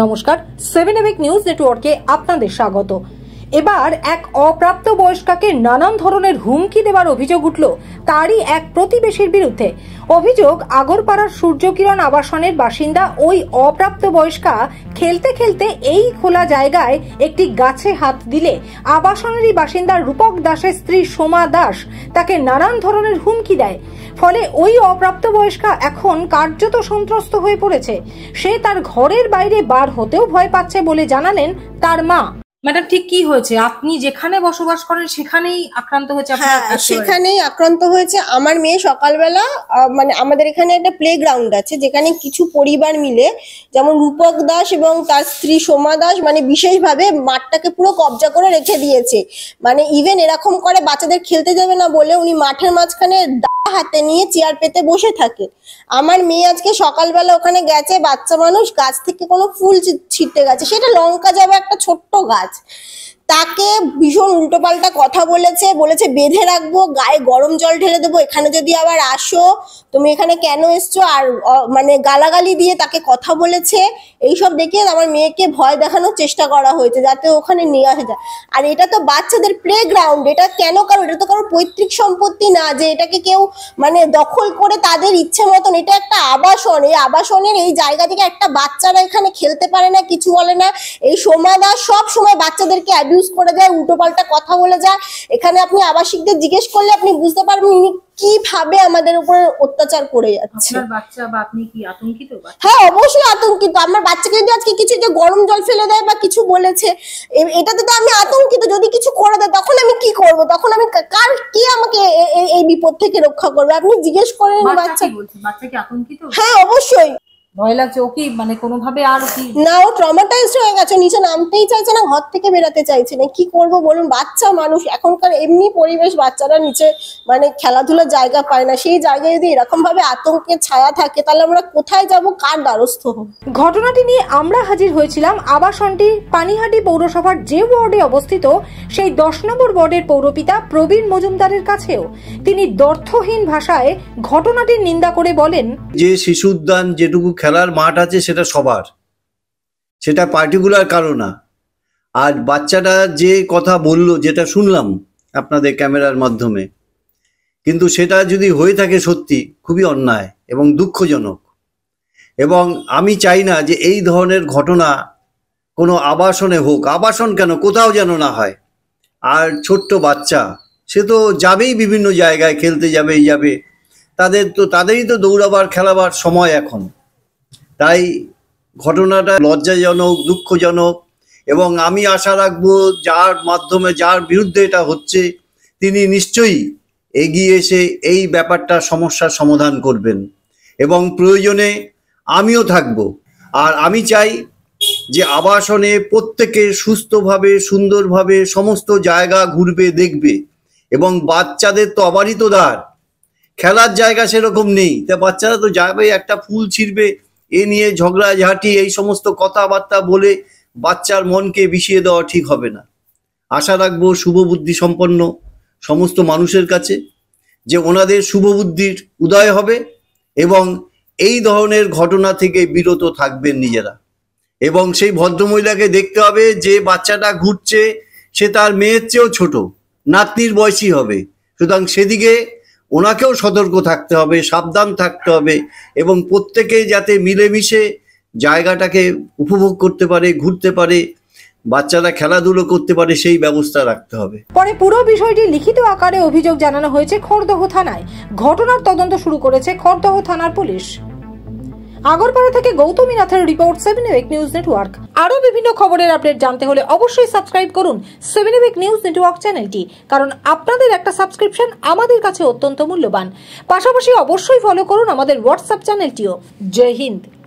নমস্কার seven এভিক news নেটওয়ার্কে আপনাদের স্বাগত এবার এক অপ্রাপ্ত বয়স্কাকে নানান ধরনের হুমকি দেবার অভিযোগ উঠল তারই এক প্রতিবেশীর বিরুদ্ধে অভিযোগ আগরপাড়ার সূর্যকিরণ আবাসনের বাসিন্দা ওই অপ্রাপ্ত বয়স্কা খেলতে খেলতে এই খোলা জায়গায় একটি গাছে হাত দিলে আবাসনেরই বাসিন্দা রূপক দাসের স্ত্রী সোমা দাস তাকে নানান ধরনের হুমকি দেয় ফলে ওই অপ্রাপ্ত বয়স্কা এখন কার্যত সন্ত্রস্ত হয়ে পড়েছে সে তার ঘরের বাইরে বার হতেও ভয় পাচ্ছে বলে জানালেন তার মা ম্যাডাম ঠিক কি হয়েছে আপনি যেখানে বসবাস করেন সেখানেই আক্রান্ত হয়েছে হ্যাঁ সেখানেই আক্রান্ত হয়েছে আমার মেয়ে সকালবেলা মানে আমাদের এখানে একটা প্লে গ্রাউন্ড আছে যেখানে কিছু পরিবার মিলে যেমন রূপক দাস এবং তার স্ত্রী সোমা দাস মানে বিশেষভাবে মাঠটাকে পুরো কবজা করে রেখে দিয়েছে মানে ইভেন এরকম করে বাচ্চাদের খেলতে যাবে না বলে উনি মাঠের মাঝখানে হাতে নিয়ে চেয়ার পেতে বসে থাকে আমার মেয়ে আজকে সকালবেলা ওখানে গেছে বাচ্চা মানুষ গাছ থেকে কোনো ফুল ছিটতে গেছে সেটা লঙ্কা যাবে একটা ছোট্ট গাছ তাকে ভীষণ উল্টোপাল্টা কথা বলেছে বলেছে বেঁধে রাখবো গায়ে গরম জল ঢেলে দেবো এখানে যদি আবার আসো তুমি এখানে কেন এসছো আর মানে গালাগালি দিয়ে তাকে কথা বলেছে এইসব দেখে আমার মেয়েকে ভয় দেখানোর চেষ্টা করা হয়েছে যাতে ওখানে নিয়ে আসা যায় আর এটা তো বাচ্চাদের প্লে গ্রাউন্ড এটা কেন কারো এটা তো কারোর পৈতৃক সম্পত্তি না যে এটাকে কেউ মানে দখল করে তাদের ইচ্ছে মতন এটা একটা আবাসন এই আবাসনের এই জায়গা থেকে একটা বাচ্চারা এখানে খেলতে পারে না কিছু বলে না এই সোমাদা সব সময় বাচ্চাদেরকে অ্যাবিউ ইউজ করে যায় উল্টোপাল্টা কথা বলে যায় এখানে আপনি আবাসিকদের জিজ্ঞেস করলে আপনি বুঝতে পারবেন ইনি কিভাবে আমাদের উপরে অত্যাচার করে যাচ্ছে হ্যাঁ অবশ্যই আতঙ্কিত আমার বাচ্চাকে যদি আজকে কিছু যে গরম জল ফেলে দেয় বা কিছু বলেছে এটাতে তো আমি আতঙ্কিত যদি কিছু করে দেয় তখন আমি কি করব তখন আমি কার কি আমাকে এই বিপদ থেকে রক্ষা করবে আপনি জিজ্ঞেস করেন বাচ্চাকে হ্যাঁ অবশ্যই মানে কোনোভাবে আর কি না ও ট্রমাটাইজড হয়ে গেছে নিচে নামতেই চাইছে না ঘর থেকে বেরাতে চাইছে না কি করব বলুন বাচ্চা মানুষ এখনকার এমনি পরিবেশ বাচ্চারা নিচে মানে খেলাধুলার জায়গা পায় না সেই জায়গায় যদি এরকম ভাবে আতঙ্কের ছায়া থাকে তাহলে আমরা কোথায় যাব কার দ্বারস্থ হব ঘটনাটি নিয়ে আমরা হাজির হয়েছিলাম আবাসনটি পানিহাটি পৌরসভার যে ওয়ার্ডে অবস্থিত সেই দশ নম্বর ওয়ার্ডের পৌরপিতা প্রবীণ মজুমদারের কাছেও তিনি দর্থহীন ভাষায় ঘটনাটির নিন্দা করে বলেন যে শিশু উদ্যান যেটুকু খেলার মাঠ আছে সেটা সবার সেটা পার্টিকুলার কারো না আর বাচ্চাটা যে কথা বলল যেটা শুনলাম আপনাদের ক্যামেরার মাধ্যমে কিন্তু সেটা যদি হয়ে থাকে সত্যি খুবই অন্যায় এবং দুঃখজনক এবং আমি চাই না যে এই ধরনের ঘটনা কোনো আবাসনে হোক আবাসন কেন কোথাও যেন না হয় আর ছোট্ট বাচ্চা সে তো যাবেই বিভিন্ন জায়গায় খেলতে যাবেই যাবে তাদের তো তাদেরই তো দৌড়াবার খেলাবার সময় এখন তাই ঘটনাটা লজ্জাজনক দুঃখজনক এবং আমি আশা রাখবো যার মাধ্যমে যার বিরুদ্ধে এটা হচ্ছে তিনি নিশ্চয়ই এগিয়ে এসে এই ব্যাপারটা সমস্যার সমাধান করবেন এবং প্রয়োজনে আমিও থাকব আর আমি চাই যে আবাসনে প্রত্যেকে সুস্থভাবে সুন্দরভাবে সমস্ত জায়গা ঘুরবে দেখবে এবং বাচ্চাদের তো অবারিত দ্বার খেলার জায়গা সেরকম নেই তা বাচ্চারা তো যাবে একটা ফুল ছিঁড়বে এ নিয়ে ঝাঁটি এই সমস্ত কথাবার্তা বলে বাচ্চার মনকে বিষিয়ে দেওয়া ঠিক হবে না আশা রাখবো শুভ বুদ্ধি সম্পন্ন সমস্ত মানুষের কাছে যে ওনাদের শুভ বুদ্ধির উদয় হবে এবং এই ধরনের ঘটনা থেকে বিরত থাকবেন নিজেরা এবং সেই ভদ্রমহিলাকে দেখতে হবে যে বাচ্চাটা ঘুরছে সে তার মেয়ের চেয়েও ছোট নাতনির বয়সই হবে সুতরাং সেদিকে ওনাকেও সতর্ক থাকতে হবে সাবধান থাকতে হবে এবং প্রত্যেকে যাতে মিলেমিশে জায়গাটাকে উপভোগ করতে পারে ঘুরতে পারে বাচ্চারা খেলাধুলো করতে পারে সেই ব্যবস্থা রাখতে হবে পরে পুরো বিষয়টি লিখিত আকারে অভিযোগ জানানো হয়েছে খড়দহ থানায় ঘটনার তদন্ত শুরু করেছে খড়দহ থানার পুলিশ আগরপাড়া থেকে গৌতমী নাথের রিপোর্ট সেভেন নিউজ নেটওয়ার্ক আরও বিভিন্ন খবরের আপডেট জানতে হলে অবশ্যই সাবস্ক্রাইব করুন সেভেন উইক নিউজ নেটওয়ার্ক চ্যানেলটি কারণ আপনাদের একটা সাবস্ক্রিপশন আমাদের কাছে অত্যন্ত মূল্যবান পাশাপাশি অবশ্যই ফলো করুন আমাদের হোয়াটসঅ্যাপ চ্যানেলটিও জয় হিন্দ